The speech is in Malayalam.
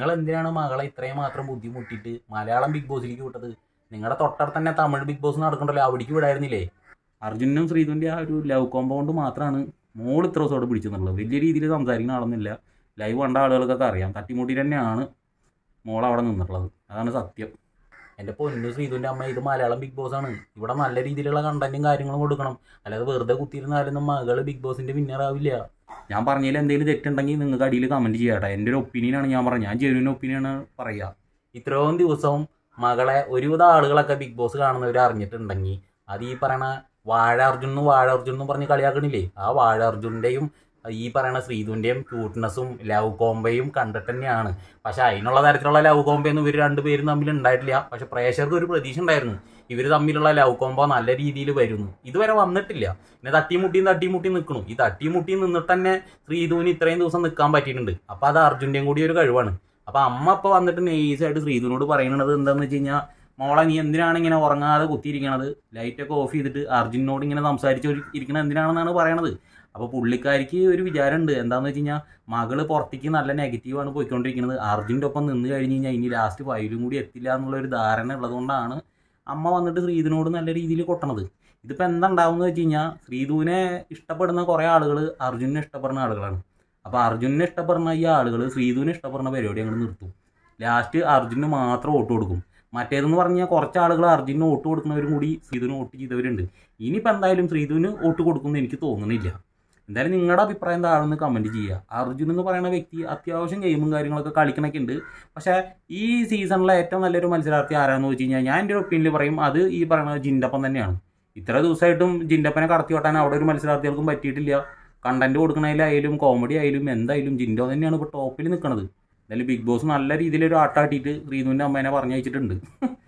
നിങ്ങൾ എന്തിനാണ് മകളെ ഇത്രയും മാത്രം ബുദ്ധിമുട്ടിയിട്ട് മലയാളം ബിഗ് ബോസിലേക്ക് വിട്ടത് നിങ്ങളുടെ തൊട്ടടുത്ത് തന്നെ തമിഴ് ബിഗ് ബോസ് നടക്കണ്ടല്ലോ അവിടേക്ക് വിടായിരുന്നില്ലേ അർജുനും ശ്രീധുവിൻ്റെ ആ ഒരു ലവ് കോമ്പൗണ്ട് മാത്രമാണ് മോൾ ഇത്ര ദിവസമോടെ പിടിച്ചെന്നുള്ളത് വലിയ രീതിയിൽ സംസാരിക്കുന്ന ആളൊന്നുമില്ല ലൈവ് കണ്ട ആളുകൾക്കൊക്കെ അറിയാം തട്ടിമുട്ടി തന്നെയാണ് മോൾ അവിടെ നിന്നിട്ടുള്ളത് അതാണ് സത്യം എൻ്റെ പൊന്നു ശ്രീധുവിൻ്റെ അമ്മ ഇത് മലയാളം ബിഗ് ബോസ് ആണ് ഇവിടെ നല്ല രീതിയിലുള്ള കണ്ടന്റും കാര്യങ്ങളും കൊടുക്കണം അല്ലാതെ വെറുതെ കുത്തിയിരുന്നാലൊന്നും മകൾ ബിഗ് ബോസിൻ്റെ വിന്നർ ആവില്ല ഞാൻ പറഞ്ഞതിൽ എന്തെങ്കിലും തെറ്റുണ്ടെങ്കിൽ നിങ്ങൾക്ക് അടിയിൽ കമൻറ്റ് ചെയ്യാട്ടെ എൻ്റെ ഒരു ഒപ്പീനിയനാണ് ഞാൻ പറഞ്ഞത് ഞാൻ ജെനുവിൻ ഒപ്പീനിയനാണ് പറയുക ഇത്രയും ദിവസവും മകളെ ഒരുവിധ ആളുകളൊക്കെ ബിഗ് ബോസ് കാണുന്നവർ അറിഞ്ഞിട്ടുണ്ടെങ്കിൽ അത് ഈ പറയണ വാഴ അർജുൻ വാഴ അർജുൻ എന്ന് പറഞ്ഞ് കളിയാക്കണില്ലേ ആ വാഴ അർജുൻ്റെയും ഈ പറയണ ശ്രീധുവിൻ്റെയും ക്യൂട്ട്നെസ്സും ലവ് കോംബയും കണ്ടിട്ട് തന്നെയാണ് പക്ഷെ അതിനുള്ള തരത്തിലുള്ള ലവ് കോംബയൊന്നും ഇവർ രണ്ടുപേരും തമ്മിൽ ഉണ്ടായിട്ടില്ല പക്ഷെ പ്രേക്ഷകർക്ക് ഒരു പ്രതീക്ഷ ഉണ്ടായിരുന്നു ഇവർ തമ്മിലുള്ള ലവ് കോംബോ നല്ല രീതിയിൽ വരുന്നു ഇതുവരെ വന്നിട്ടില്ല പിന്നെ തട്ടിമുട്ടിയും തട്ടിമുട്ടിയും നിൽക്കണു ഈ തട്ടിമുട്ടിയും നിന്നിട്ട് തന്നെ ശ്രീധുവിന് ഇത്രയും ദിവസം നിൽക്കാൻ പറ്റിയിട്ടുണ്ട് അപ്പോൾ അത് അർജുൻ്റെയും കൂടി ഒരു കഴിവാണ് അപ്പോൾ അമ്മ ഇപ്പോൾ വന്നിട്ട് നെയ്സായിട്ട് ശ്രീധുവിനോട് പറയുന്നത് എന്താണെന്ന് വെച്ച് കഴിഞ്ഞാൽ മോളെ നീ എന്തിനാണ് ഇങ്ങനെ ഉറങ്ങാതെ കുത്തിയിരിക്കണത് ലൈറ്റൊക്കെ ഓഫ് ചെയ്തിട്ട് അർജുനോട് ഇങ്ങനെ സംസാരിച്ചു ഇരിക്കണത് എന്തിനാണെന്നാണ് പറയണത് അപ്പോൾ പുള്ളിക്കാരിക്ക് ഒരു വിചാരമുണ്ട് എന്താന്ന് വെച്ച് കഴിഞ്ഞാൽ മകള് പുറത്തേക്ക് നല്ല നെഗറ്റീവാണ് പോയിക്കൊണ്ടിരിക്കുന്നത് അർജുൻ്റെ ഒപ്പം നിന്ന് കഴിഞ്ഞ് കഴിഞ്ഞാൽ ഇനി ലാസ്റ്റ് വയലും കൂടി എത്തില്ല എന്നുള്ള ഒരു ധാരണ ഉള്ളതുകൊണ്ടാണ് അമ്മ വന്നിട്ട് ശ്രീധുനോട് നല്ല രീതിയിൽ കൊട്ടണത് ഇതിപ്പോൾ എന്താ ഉണ്ടാവുമെന്ന് വെച്ച് കഴിഞ്ഞാൽ ശ്രീധുവിനെ ഇഷ്ടപ്പെടുന്ന കുറേ ആളുകൾ അർജുനെ ഇഷ്ടപ്പെടുന്ന ആളുകളാണ് അപ്പോൾ അർജുനെ ഇഷ്ടപ്പെടുന്ന ഈ ആളുകൾ ശ്രീധുവിനെ ഇഷ്ടപ്പെടുന്ന പരിപാടി അങ്ങോട്ട് നിർത്തും ലാസ്റ്റ് അർജുന് മാത്രം വോട്ട് കൊടുക്കും മറ്റേതെന്ന് പറഞ്ഞാൽ കുറച്ച് ആളുകൾ അർജുനെ വോട്ട് കൊടുക്കുന്നവരും കൂടി ശ്രീധുവിന് വോട്ട് ചെയ്തവരുണ്ട് ഇനിയിപ്പോൾ എന്തായാലും ശ്രീധുവിന് വോട്ട് കൊടുക്കുമെന്ന് എനിക്ക് തോന്നുന്നില്ല എന്തായാലും നിങ്ങളുടെ അഭിപ്രായം എന്താണെന്ന് കമൻറ്റ് ചെയ്യുക അർജുൻ എന്ന് പറയുന്ന വ്യക്തി അത്യാവശ്യം ഗെയിമും കാര്യങ്ങളൊക്കെ കളിക്കണമൊക്കെ ഉണ്ട് പക്ഷേ ഈ സീസണിലെ ഏറ്റവും നല്ലൊരു മത്സരാർത്ഥി ആരാന്ന് വെച്ച് കഴിഞ്ഞാൽ ഞാൻ എൻ്റെ ഒരു ഒപ്പീനിയനിൽ പറയും അത് ഈ പറയുന്ന ജിൻഡപ്പൻ തന്നെയാണ് ഇത്ര ദിവസമായിട്ടും ജിൻഡപ്പനെ കടത്തി വട്ടാൻ അവിടെ ഒരു മത്സരാർത്ഥികൾക്കും പറ്റിയിട്ടില്ല കണ്ടന്റ് കൊടുക്കുന്നതിലായാലും കോമഡി ആയാലും എന്തായാലും ജിൻഡോ തന്നെയാണ് ഇപ്പോൾ ടോപ്പിൽ നിൽക്കുന്നത് എന്തായാലും ബിഗ് ബോസ് നല്ല രീതിയിൽ ഒരു ആട്ടാട്ടിയിട്ട് റീനുവിൻ്റെ അമ്മേനെ പറഞ്ഞു വെച്ചിട്ടുണ്ട്